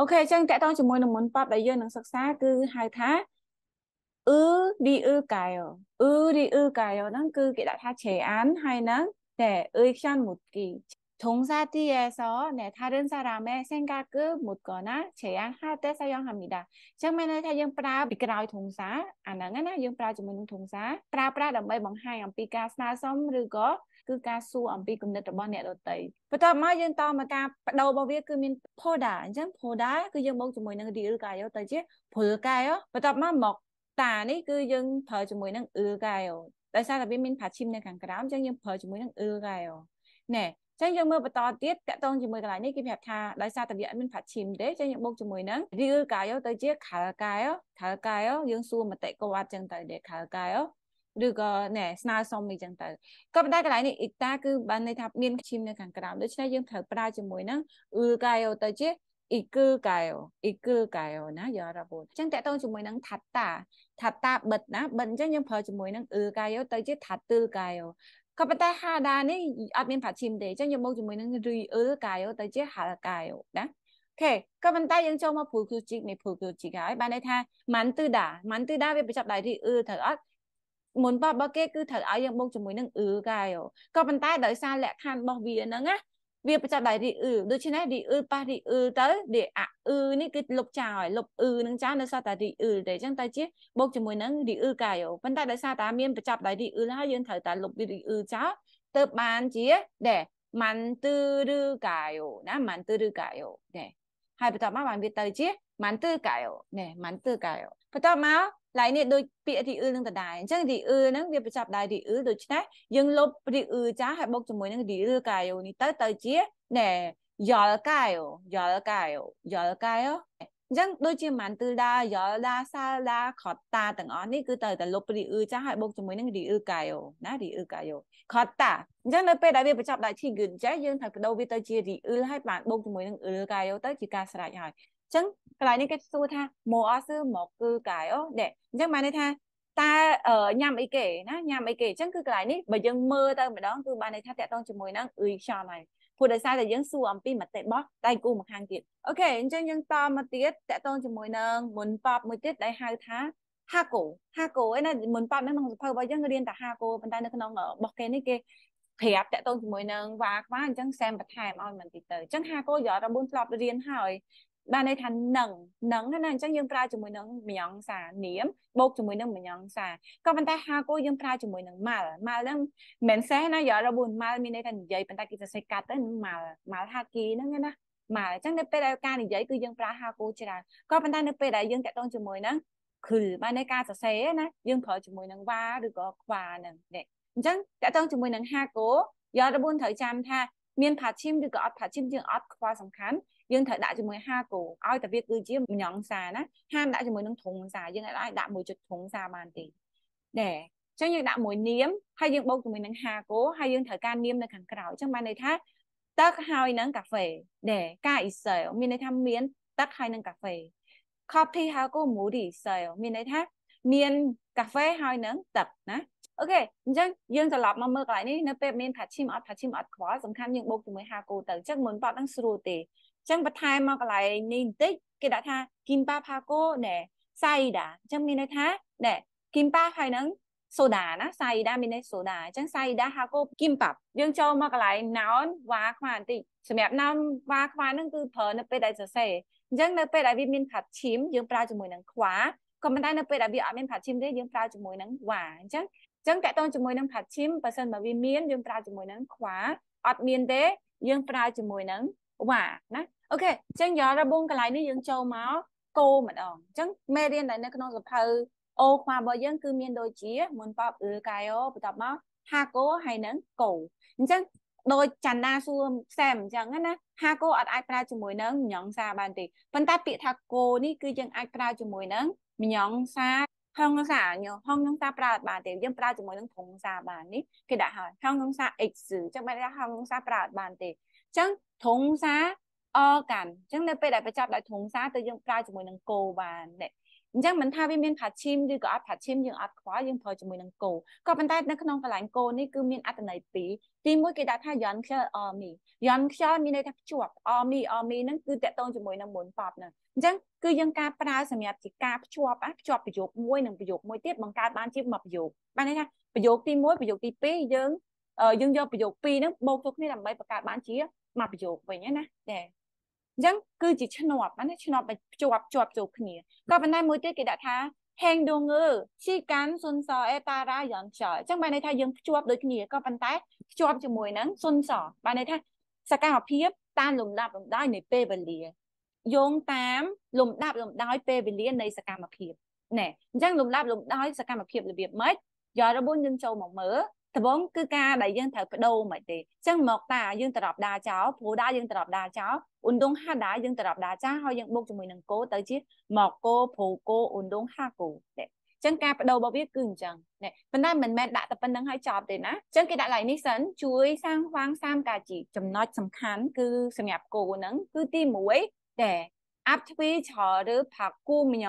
អូខេអញ្ចឹងតកតងជាមួយនឹងមុនប៉ាត់ដែលយើងនឹងសិក្សាគឺហៅថាអឺឌីអឺកាយអឺឌីអឺកាយហ្នឹងគឺគេដាក់ថាឆេអានហើយនឹងតែអ៊ុយខ្យានមុតគី ធងសាទីអេសណែថារិនសារ៉ាមេ សេងកាគឺមុតកណាឆេអានហាតេសាយ៉ងហាមីដាអញ្ចឹងមានន័យថាយើងប្រើពីក្រោយធងសាអាហ្នឹងណាយើងប្រើជាមួយនឹងធងសាប្រើប្រាស់ដើម្បីបង្ហាញអំពីការស្នើសុំឬក៏គឺការសួរអំពីគំនិតរបស់អ្នកដទៃបន្ទាប់មកយើងតមកការបដូររបស់វាគឺមាន Poda អញ្ចឹង Poda គឺយើងមកជាមួយនឹង Real Gayo ទៅជា Full Gayo បន្ទាប់មកមកតានេះគឺយើងប្រើជាមួយនឹង Il Gayo ដោយសារតែវាមាន Pachim នៅខាងក្រោមអញ្ចឹងយើងប្រើជាមួយនឹង Il Gayo ណែចឹងយើងមើលបន្តទៀតតកតងជាមួយកន្លែងនេះគេប្រាប់ថាដោយសារតែវាអត់មានផាឈីមទេចឹងយើងបូកជាមួយនឹងរីលកាយោទៅជាខាលកាយោខាលកាយោយើងសួរមតិគាត់ចឹងទៅដែរខាលកាយោឬក៏ណែស្នើសុំអីចឹងទៅក៏ប៉ុន្តែកន្លែងនេះអ៊ីតាគឺបានន័យថាមានឈីមនៅខាងក្រោមដូច្នេះយើងត្រូវប្រើជាមួយនឹងអ៊ឺកាយោទៅជាអ៊ីគឺកាយោអ៊ីគឺកាយោណាយោរ៉ាពូអញ្ចឹងតកតងជាមួយនឹងថាតាថាតាបិទណាបិទអញ្ចឹងយើងប្រើជាមួយនឹងអ៊ឺកាយោទៅជាថាទឺកាយោក៏ប៉ុន្តែហាដានេះអត់មានប្រាឈីមទេអញ្ចឹងយើងមកជាមួយនឹងរីអ៊ឺកាយោទៅជាហាលកាយោណាខេក៏ប៉ុន្តែយើងចូលមកព្រូគូជីកនៃព្រូគូជីកហើយបានន័យថាម៉ាន់ទឺដាម៉ាន់ទឺដាវាបញ្ចប់ដោយរីអ៊ឺត្រូវអត់មុនបោះរបស់គេគឺត្រូវឲ្យយើងបុកជាមួយនឹងអឺកាយក៏ប៉ុន្តែដោយសារលក្ខខណ្ឌរបស់វាហ្នឹងណាវាប្រចាំតែរីអឺដូច្នេះរីអឺប៉ះរីអឺទៅរីអាអឺនេះគឺលុបចោលហើយលុបអឺនឹងចោលនៅសល់តែរីអឺទេអញ្ចឹងតែជាបូកជាមួយនឹងរីអឺកាយប៉ុន្តែដោយសារតែមានប្រចាំតែរីអឺហើយយើងត្រូវតែលុបរីអឺចោលទៅបានជាដែរម៉ាន់ទឺឬកាយណាម៉ាន់ទឺឬកាយដែរហើយបន្តមកបានវាទៅជាម៉ាន់ទឺកាយនេះម៉ាន់ទឺកាយបន្តមកឡៃនេះដូចពាក្យរីអ៊ឺនឹងដដែលអញ្ចឹងរីអ៊ឺហ្នឹងវាប្រចាំដែររីអ៊ឺដូច្នេះយើងលុបរីអ៊ឺចាហើយបូកជាមួយនឹងរីអ៊ឺកាយោនេះទៅទៅជាណែយល់កាយោយល់កាយោយល់កាយោអញ្ចឹងដូចជាម៉ាន់ទឺដាយល់ដាសាលដាខតតាទាំងអស់នេះគឺត្រូវតែលុបរីអ៊ឺចាស់ហើយបូកជាមួយនឹងរីអ៊ឺកាយោណារីអ៊ឺកាយោខតតាអញ្ចឹងនៅពេលដែលវាបញ្ចប់ដាក់ឈីគឹនចេះយើងត្រូវបដូរវាទៅជារីអ៊ឺហើយបានបូកជាមួយនឹងអ៊ឺកាយោទៅជាការស្រេចហើយចឹងកន្លែងនេះគេសួរថាមកអត់សឺមកគឺកាយអូដេអញ្ចឹងបានន័យថាតើញ៉ាំអីគេណាញ៉ាំអីគេអញ្ចឹងគឺកន្លែងនេះបើយើងមើលទៅម្ដងគឺបានន័យថាតកតងជាមួយនឹងអ៊ីខ្យល់ហើយព្រោះដោយសារតែយើងសួរអំពីមតិបោះដៃគូម្ខាងទៀតអូខេអញ្ចឹងយើងតមកទៀតតកតងជាមួយនឹងមុនប៉បមួយទៀតដែលហៅថា Hako Hako ឯណាមុនប៉បហ្នឹងក្នុងសភៅរបស់យើងរៀនតែ Hako ប៉ុន្តែនៅក្នុងរបស់គេនេះគេប្រាប់តកតងជាមួយនឹងវ៉ាខ្វាអញ្ចឹងសែមបន្ថែមឲ្យមិនតិចទៅអញ្ចឹង Hako យក14ធ្លាប់រៀនហើយបានន័យថានឹងនឹងណាអញ្ចឹងយើងប្រើជាមួយនឹងមញ្ញសានាមបូកជាមួយនឹងមញ្ញសាក៏ប៉ុន្តែហាគូយើងប្រើជាមួយនឹងម៉ាល់ម៉ាល់ហ្នឹងមិនសេះណាយករបស់ម៉ាល់មានន័យថានិយាយប៉ុន្តែគេសរសេរកាត់ទៅម៉ាល់ម៉ាល់ហាគីហ្នឹងណាម៉ាល់អញ្ចឹងនៅពេលដែលការនិយាយគឺយើងប្រើហាគូច្រើនក៏ប៉ុន្តែនៅពេលដែលយើងតាក់ទងជាមួយនឹងគឺបាននៃការសរសេរណាយើងប្រើជាមួយនឹងវ៉ាឬក៏ខ្វាហ្នឹងនេះអញ្ចឹងតាក់ទងជាមួយនឹងហាគូយករបស់ត្រូវចាំថាមាន part time ឬក៏អត់ part time យើងអត់ខ្វល់សំខាន់យើងត្រូវដាក់ជាមួយហាគោឲ្យតែវាគឺជាម្ញងសាណាហាមដាក់ជាមួយនឹងធុងសាយើងអាចដាក់មួយចុចធុងសាបានទេដែរអញ្ចឹងយើងដាក់មួយនាមហើយយើងបូកជាមួយនឹងហាគោហើយយើងត្រូវការនាមនៅខាងក្រៅអញ្ចឹងបានន័យថាទឹកហើយនឹងកាហ្វេដែរការអ៊ីសែលមានន័យថាមានទឹកហើយនឹងកាហ្វេ copy ហើយក៏ moody sale មានន័យថាមានកាហ្វេហើយនឹងទឹកណាអូខេអញ្ចឹងយើងត្រឡប់មកមើលកន្លែងនេះនៅពេលមានផាឈីមអត់ផាឈីមអត់ខ្វល់សំខាន់យើងបូកជាមួយហាគូទៅអញ្ចឹងមុនប៉តហ្នឹងស្រួលទេអញ្ចឹងបន្ថែមមកកន្លែងនេះបន្តិចគេដាក់ថាគីមប៉ាផាគូណែសៃដាអញ្ចឹងមានន័យថាណែគីមប៉ាហើយនឹងសូដាណាសៃដាមានន័យសូដាអញ្ចឹងសៃដាហាគូគីមប៉ាប់យើងចូលមកកន្លែង noun វ៉ាខ្វាបន្តិចសម្រាប់ noun វ៉ាខ្វាហ្នឹងគឺប្រើនៅពេលដែលសរសេរអញ្ចឹងនៅពេលដែលវាមានផាឈីមយើងប្រើជាមួយនឹងខ្វាក៏ប៉ុន្តែនៅពេលដែលវាអត់មានផាឈីមទេយើងប្រើជាមួយនឹងវ៉ាអញ្ចឹងចឹងតកតងជាមួយនឹង Pachim បើសិនបើវាមានយើងប្រើជាមួយនឹងខ្វាអត់មានទេយើងប្រើជាមួយនឹងវ៉ាណាអូខេចឹងយករបងកន្លែងនេះយើងចូលមកគោម្ដងចឹងមេរៀនដែលនៅក្នុងសភៅអូខ្វារបស់យើងគឺមានដូចជាមុនប៉បឬកាយោបន្ទាប់មកហាគោហើយនឹងគោអញ្ចឹងដោយចន្ទាសួរសែមអញ្ចឹងណាហាគោអត់អាចប្រើជាមួយនឹងញងសាបានទេប៉ុន្តែពាក្យថាគោនេះគឺយើងអាចប្រើជាមួយនឹងញងសាហងសាញោហងងសាប្រើអត់បានទេយើងប្រើជាមួយនឹងធងសាបាននេះគេដាក់ហើយហងងសា x អញ្ចឹងបែរថាហងងសាប្រើអត់បានទេអញ្ចឹងធងសាអកាន់អញ្ចឹងនៅពេលដែលបញ្ចប់ដោយធងសាទៅយើងប្រើជាមួយនឹងគោបាននេះអញ្ចឹងមិនថាវាមានផាឈីមឬក៏អត់ផាឈីមយើងអត់ខ្វល់យើងប្រើជាមួយនឹងគោក៏ប៉ុន្តែនៅក្នុងកន្លែងគោនេះគឺមានអត្ថន័យពីរទីមួយគេដាក់ថាយន់ខ្យល់អមីយន់ខ្យល់មានន័យថាភ្ជាប់អមីអមីហ្នឹងគឺតកតងជាមួយនឹងមុនប៉បហ្នឹងអញ្ចឹងគឺយើងការប្រើសម្រាប់ជាការភ្ជាប់អាភ្ជាប់ប្រយោគមួយនិងប្រយោគមួយទៀតបង្កើតបានជាមួយប្រយោគបានន័យថាប្រយោគទី1ប្រយោគទី2យើងយើងយកប្រយោគ2ហ្នឹងបូកចូលគ្នាដើម្បីបង្កើតបានជាមួយប្រយោគវិញណាចា៎អញ្ចឹងគឺជាឆ្នាប់ណាឆ្នាប់ឲ្យភ្ជាប់ជាប់ចូលគ្នាក៏ប៉ុន្តែមួយទៀតគេដាក់ថាហេងដងើជីកាន់សុនសអេតារាយ៉ាងខ្យល់អញ្ចឹងបានន័យថាយើងភ្ជាប់ដូចគ្នាក៏ប៉ុន្តែភ្ជាប់ជាមួយនឹងសុនសបានន័យថាសកម្មភាព តាមលំដាប់លំដោយនៃពេលវេលាយោងតាមលំដាប់លំដោយពេលវេលានៃសកម្មភាពណែអញ្ចឹងលំដាប់លំដោយសកម្មភាពរបៀបម៉េចយករបស់យើងចូលមកមើលដំបូងគឺការដែលយើងត្រូវបដូរមិនទេអញ្ចឹងមកតាយើងត្រប់ដាចោលព្រោះដាយើងត្រប់ដាចោលឧណ្ដងហាដាយើងត្រប់ដាចាហើយយើងបុកជាមួយនឹងគោទៅជាមកគោព្រោះគោឧណ្ដងហាគោទេអញ្ចឹងការបដូររបស់វាគឺអញ្ចឹងណែប៉ុន្តែមិនមែនដាក់តែប៉ុណ្្នឹងហើយចប់ទេណាអញ្ចឹងគេដាក់ឡៃនេះសិនជួយសាងវាងសាមកាជីចំណុចសំខាន់គឺសម្រាប់គោហ្នឹងគឺទី1តែអាប់ទ្វីឆរឬផាគូមញ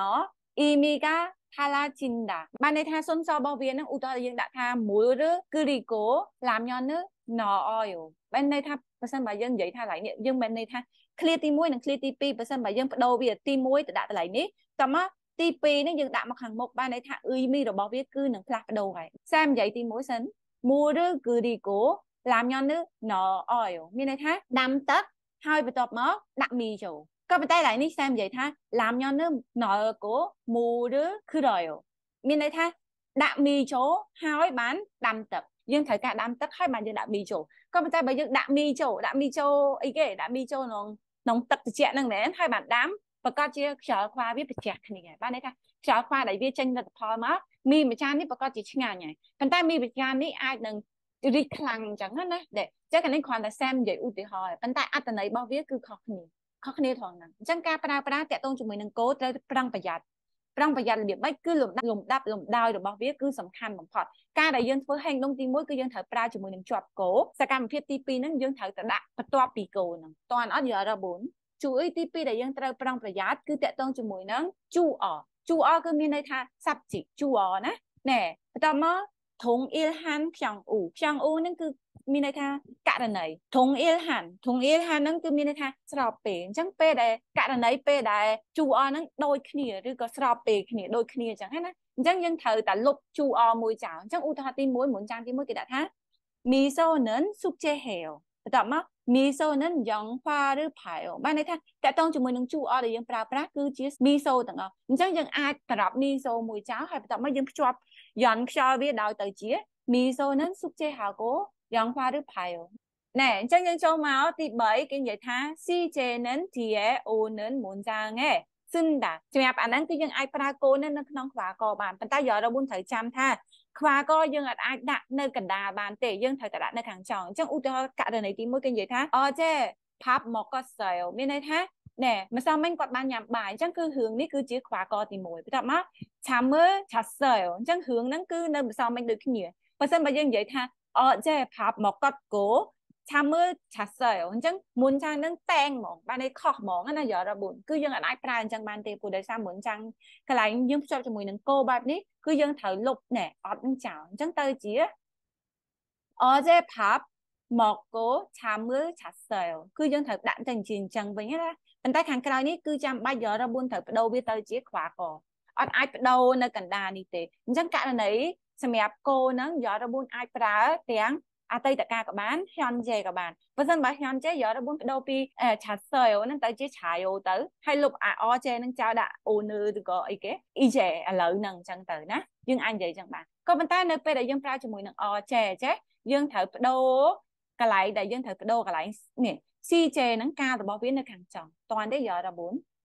អ៊ីមីកា Palatinda បានន័យថាសុនសរបស់វានឹងឧទាហរណ៍យើងដាក់ថា muru kiriko lamyon no oil បានន័យថាបើសិនបើយើងនិយាយថាកន្លែងនេះយើងមិនន័យថាឃ្លាទី1និងឃ្លាទី2បើសិនបើយើងបដូរវាទី1ទៅដាក់កន្លែងនេះតោះមកទី2នឹងយើងដាក់មកខាងមុខបានន័យថាអ៊ីមីរបស់វាគឺនឹងផ្លាស់ប្ដូរហើយសែមនិយាយទី1សិន muru kiriko lamyon no oil មានន័យថាដាំទឹកហើយបន្ទាប់មកដាក់មីចូលក៏ប៉ុន្តែឡើយនេះសែមនិយាយថាឡាមញ៉ាននឹងណើកូមូឬគឺរយមានន័យថាដាក់មីចូលហើយបានដាំទឹកយើងត្រូវការដាំទឹកហើយបានយើងដាក់មីចូលក៏ប៉ុន្តែបើយើងដាក់មីចូលដាក់មីចូលអីគេដាក់មីចូលក្នុងក្នុងទឹកត្រជាក់ហ្នឹងមែនហើយបានដាំប្រកាសជាខ្យល់ខ្វាវាប្រជះគ្នាបានន័យថាខ្យល់ខ្វាដែលវាចេញលទ្ធផលមកមីម្ចាស់នេះប្រកាសជាឆ្ងាញ់ហើយប៉ុន្តែមីម្ចាស់នេះអាចនឹងរីខ្លាំងអញ្ចឹងណាដែលចេះកាលនេះគ្រាន់តែសែមនិយាយឧទាហរណ៍ប៉ុន្តែអត្តន័យរបស់វាគឺខុសគ្នាខុសគ្នាត្រង់ហ្នឹងអញ្ចឹងការប្រើប្រាស់តាក់ទងជាមួយនឹងគោលត្រូវប្រឹងប្រយ័ត្នប្រឹងប្រយ័ត្នរបៀបម៉េចគឺលំដាប់លំដាប់លំដោយរបស់វាគឺសំខាន់បំផុតការដែលយើងធ្វើហេងដុំទី1គឺយើងត្រូវប្រើជាមួយនឹងជាប់គោសកម្មភាពទី2ហ្នឹងយើងត្រូវទៅដាក់បន្ទាប់ពីគោហ្នឹងតើអត់យើងរបូនជួយទី2ដែលយើងត្រូវប្រឹងប្រយ័ត្នគឺតាក់ទងជាមួយនឹង QR QR គឺមានន័យថា subject QR ណាណែបន្តមកធងអ៊ីលហានខ្យងអ៊ូខ្យងអ៊ូហ្នឹងគឺមានន័យថាករណីធងអ៊ីលហានធងអ៊ីលហានហ្នឹងគឺមានន័យថា ស្របពេលអញ្ចឹងពេលដែលករណីពេលដែលជូអហ្នឹងដូចគ្នាឬក៏ស្របពេលគ្នាដូចគ្នាអញ្ចឹងណាអញ្ចឹងយើងត្រូវតែលុបជូអមួយចោលអញ្ចឹងឧទាហរណ៍ទី1មុនចាំទី1គេដាក់ថា misonen subjehel បន្ទាប់មក misonen yang pha ឬ phail បានន័យថាតកតងជាមួយនឹងជូអដែលយើងប្រើប្រាស់គឺជា miso ទាំងអស់អញ្ចឹងយើងអាចប្រອບ miso មួយចោលហើយបន្ទាប់មកយើងភ្ជាប់យន់ខ្យល់វាដោយទៅជា misonen subjehel 양 파, 를봐 요. 네, 짠យើងចូលមកទី3គេនិយាយថា CJ 는뒤에오는문장에쓴 다. សម្រាប់អាហ្នឹងគឺយើងអាចប្រើកូននៅក្នុងខ្វាកបានប៉ុន្តែយករបួនត្រូវចាំថាខ្វាកយើងអាចដាក់នៅកណ្ដាលបានទេយើងត្រូវតែដាក់នៅខាងចុងអញ្ចឹងឧទាហរណ៍ករណីទី1គេនិយាយថាអចេផាប់មកក៏សែលមានន័យថាណែម្សិលមិញគាត់បានញ៉ាំបាយអញ្ចឹងគឺរឿងនេះគឺជាខ្វាកទី1បន្ទាប់មកឆាមើឆាសែលអញ្ចឹងរឿងហ្នឹងគឺនៅម្សិលមិញដូចគ្នាបើសិនបើយើងនិយាយថាអត់ចេះប្រាប់មកកត់គោឆាមើលឆាសើអញ្ចឹងមុនចាំងនឹងតែងហ្មងបានឯខុសហ្មងណាយរបូនគឺយើងអាចប្រើអញ្ចឹងបានទេព្រោះដោយសារមុនចាំងកន្លែងយើងភ្ជាប់ជាមួយនឹងគោបែបនេះគឺយើងត្រូវលុបណែអត់នឹងចោលអញ្ចឹងទៅជាអត់ទេប្រាប់មកគោឆាមើលឆាសើគឺយើងត្រូវដាក់តែជាអញ្ចឹងវិញណាប៉ុន្តែខាងក្រោយនេះគឺចាំបាច់យរបូនត្រូវបដូរវាទៅជា ខ្វាកអត់អាចបដូរនៅកណ្ដាលនេះទេអញ្ចឹងករណីសម្រាប់គោហ្នឹងយករបួនអាចប្រើទាំងអតីតកាលក៏បានហ៊ុនជេក៏បានបើមិនបើហ៊ុនជេយករបួនបដូរពីឆាសើយហ្នឹងទៅជាឆាយអូទៅហើយលុបអាអជេហ្នឹងចោលដាក់អូនឺឬក៏អីគេអ៊ីជេឥឡូវហ្នឹងអញ្ចឹងទៅណាយើងអាចនិយាយអញ្ចឹងបានក៏ប៉ុន្តែនៅពេលដែលយើងប្រើជាមួយនឹងអជេចេះយើងត្រូវបដូរកន្លែងដែលយើងត្រូវបដូរកន្លែងនេះ CJ ហ្នឹងការរបស់វានៅខាងចុងតើនេះយករបួន